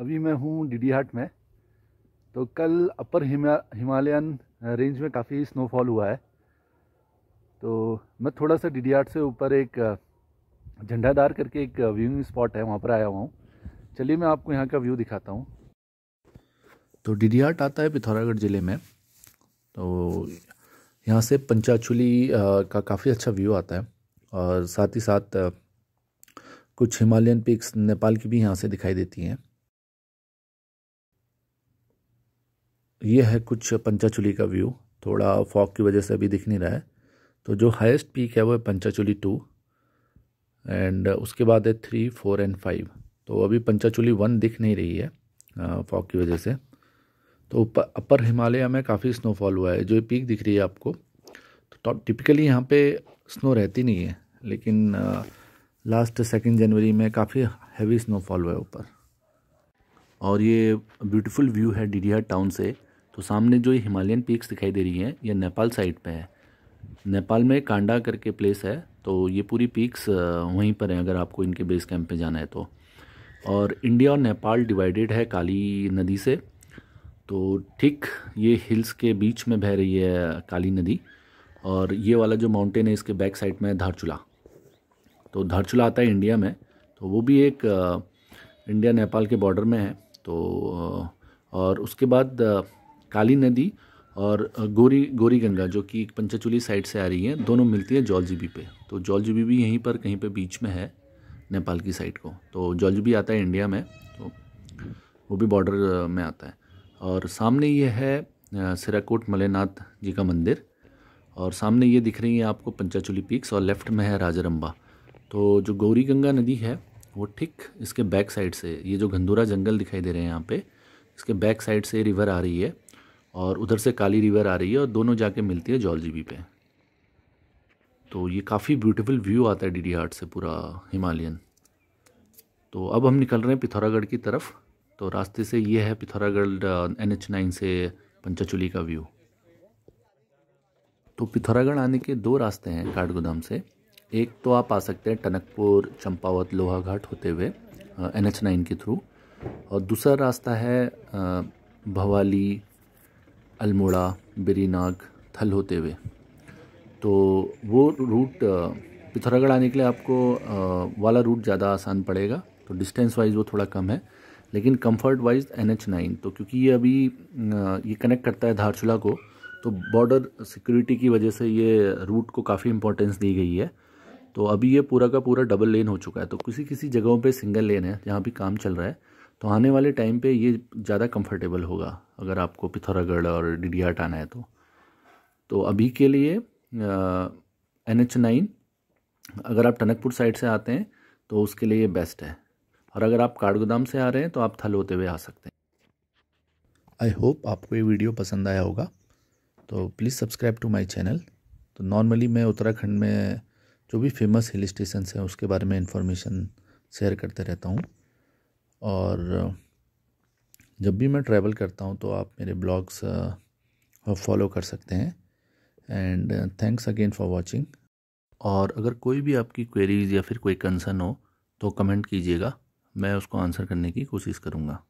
अभी मैं हूँ डी हाट में तो कल अपर हिमा हिमालयन रेंज में काफ़ी स्नोफॉल हुआ है तो मैं थोड़ा सा डी से ऊपर एक झंडादार करके एक व्यूइंग स्पॉट है वहाँ पर आया हुआ हूँ चलिए मैं आपको यहाँ का व्यू दिखाता हूँ तो डी हाट आता है पिथौरागढ़ ज़िले में तो यहाँ से पंचाचुली का काफ़ी अच्छा व्यू आता है और साथ ही साथ कुछ हिमालयन पिक्स नेपाल की भी यहाँ से दिखाई देती हैं ये है कुछ पंचाचुली का व्यू थोड़ा फॉग की वजह से अभी दिख नहीं रहा है तो जो हाईएस्ट पीक है वो है पंचाचुली टू एंड उसके बाद है थ्री फोर एंड फाइव तो अभी पंचाचुली वन दिख नहीं रही है फॉग की वजह से तो अपर हिमालय में काफ़ी स्नोफॉल हुआ है जो पीक दिख रही है आपको तो टिपिकली यहाँ पे स्नो रहती नहीं है लेकिन लास्ट सेकेंड जनवरी में काफ़ी हैवी स्नोफॉल हुआ है ऊपर और ये ब्यूटीफुल व्यू है डीडीआर टाउन से तो सामने जो हिमालयन पीक्स दिखाई दे रही हैं ये नेपाल साइड पे है नेपाल में कांडा करके प्लेस है तो ये पूरी पीक्स वहीं पर हैं अगर आपको इनके बेस कैंप पे जाना है तो और इंडिया और नेपाल डिवाइडेड है काली नदी से तो ठीक ये हिल्स के बीच में बह रही है काली नदी और ये वाला जो माउंटेन है इसके बैक साइड में है धारचूला तो धारचूला आता है इंडिया में तो वो भी एक इंडिया नेपाल के बॉर्डर में है तो और उसके बाद काली नदी और गोरी गोरी गंगा जो कि पंचचुली साइड से आ रही है दोनों मिलती है जौलजीबी पे तो जौलजीबी भी यहीं पर कहीं पे बीच में है नेपाल की साइड को तो जौलजीबी आता है इंडिया में तो वो भी बॉर्डर में आता है और सामने ये है सिराकोट मलेनाथ जी का मंदिर और सामने ये दिख रही है आपको पंचाचुली पीक्स और लेफ़्ट में है राजरम्बा तो जो गौरी गंगा नदी है वो ठीक इसके बैक साइड से ये जो घंधूरा जंगल दिखाई दे रहे हैं यहाँ पे इसके बैक साइड से रिवर आ रही है और उधर से काली रिवर आ रही है और दोनों जाके मिलती है जॉल बी पे तो ये काफ़ी ब्यूटीफुल व्यू आता है डीडी हाट से पूरा हिमालयन तो अब हम निकल रहे हैं पिथौरागढ़ की तरफ तो रास्ते से ये है पिथौरागढ़ एन एच नाइन से पंचाचुली का व्यू तो पिथौरागढ़ आने के दो रास्ते हैं काठगोदाम से एक तो आप आ सकते हैं टनकपुर चंपावत लोहाघाट होते हुए एन एच नाइन के थ्रू और दूसरा रास्ता है भवाली अल्मोड़ा बेरीनाग थल होते हुए तो वो रूट पिथौरागढ़ आने के लिए आपको वाला रूट ज़्यादा आसान पड़ेगा तो डिस्टेंस वाइज वो थोड़ा कम है लेकिन comfort wise N H nine तो क्योंकि ये अभी ये कनेक्ट करता है धारचूला को तो बॉर्डर सिक्योरिटी की वजह से ये रूट को काफ़ी इंपॉर्टेंस दी गई है तो अभी ये पूरा का पूरा डबल लेन हो चुका है तो किसी किसी जगहों पे सिंगल लेन है जहाँ भी काम चल रहा है तो आने वाले टाइम पे ये ज़्यादा कंफर्टेबल होगा अगर आपको पिथौरागढ़ और डिडियाट आना है तो तो अभी के लिए एन एच नाइन अगर आप टनकपुर साइड से आते हैं तो उसके लिए ये बेस्ट है और अगर आप काठगोदाम से आ रहे हैं तो आप थल होते हुए आ सकते हैं आई होप आपको ये वीडियो पसंद आया होगा तो please subscribe to my channel तो नॉर्मली मैं उत्तराखंड में जो भी फेमस हिल स्टेशन हैं उसके बारे में इन्फॉर्मेशन शेयर करते रहता हूँ और जब भी मैं ट्रैवल करता हूँ तो आप मेरे ब्लॉग्स फॉलो कर सकते हैं and thanks again for watching और अगर कोई भी आपकी क्वेरीज या फिर कोई कंसर्न हो तो कमेंट कीजिएगा मैं उसको आंसर करने की कोशिश करूँगा